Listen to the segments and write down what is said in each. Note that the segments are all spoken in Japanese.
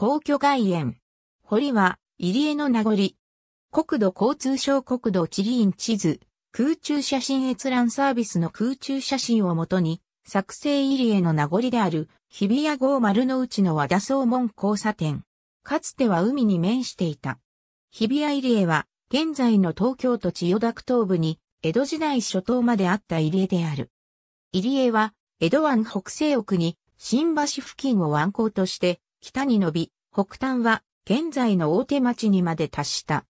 皇居外苑。堀は、入江の名残。国土交通省国土地理院地図、空中写真閲覧サービスの空中写真をもとに、作成入江の名残である、日比谷号丸の内の和田総門交差点。かつては海に面していた。日比谷入江は、現在の東京都千代田区東部に、江戸時代初頭まであった入江である。入江は、江戸湾北西奥に、新橋付近を湾口として、北に伸び、北端は現在の大手町にまで達した。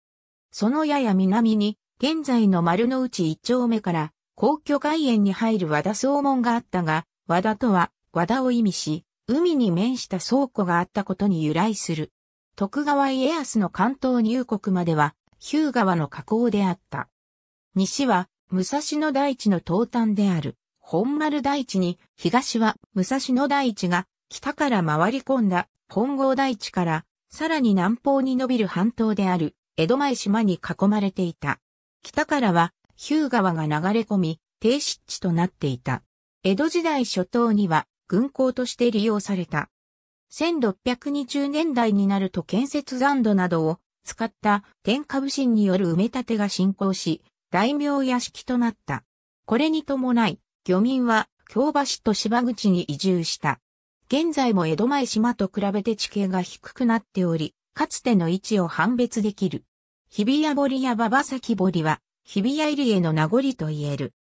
そのやや南に、現在の丸の内一丁目から皇居外苑に入る和田総門があったが、和田とは和田を意味し、海に面した倉庫があったことに由来する。徳川家康の関東入国までは、日向川の河口であった。西は、武蔵野大地の東端である、本丸大地に、東は、武蔵野大地が北から回り込んだ本郷台地からさらに南方に伸びる半島である江戸前島に囲まれていた。北からはヒュー川が流れ込み低湿地となっていた。江戸時代初頭には軍港として利用された。1620年代になると建設残土などを使った天下武神による埋め立てが進行し、大名屋敷となった。これに伴い、漁民は京橋と芝口に移住した。現在も江戸前島と比べて地形が低くなっており、かつての位置を判別できる。日比谷堀や馬場崎堀は、日比谷入江の名残と言える。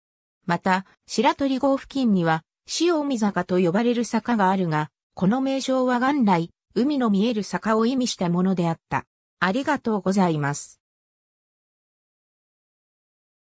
また、白鳥号付近には、潮見坂と呼ばれる坂があるが、この名称は元来、海の見える坂を意味したものであった。ありがとうございます。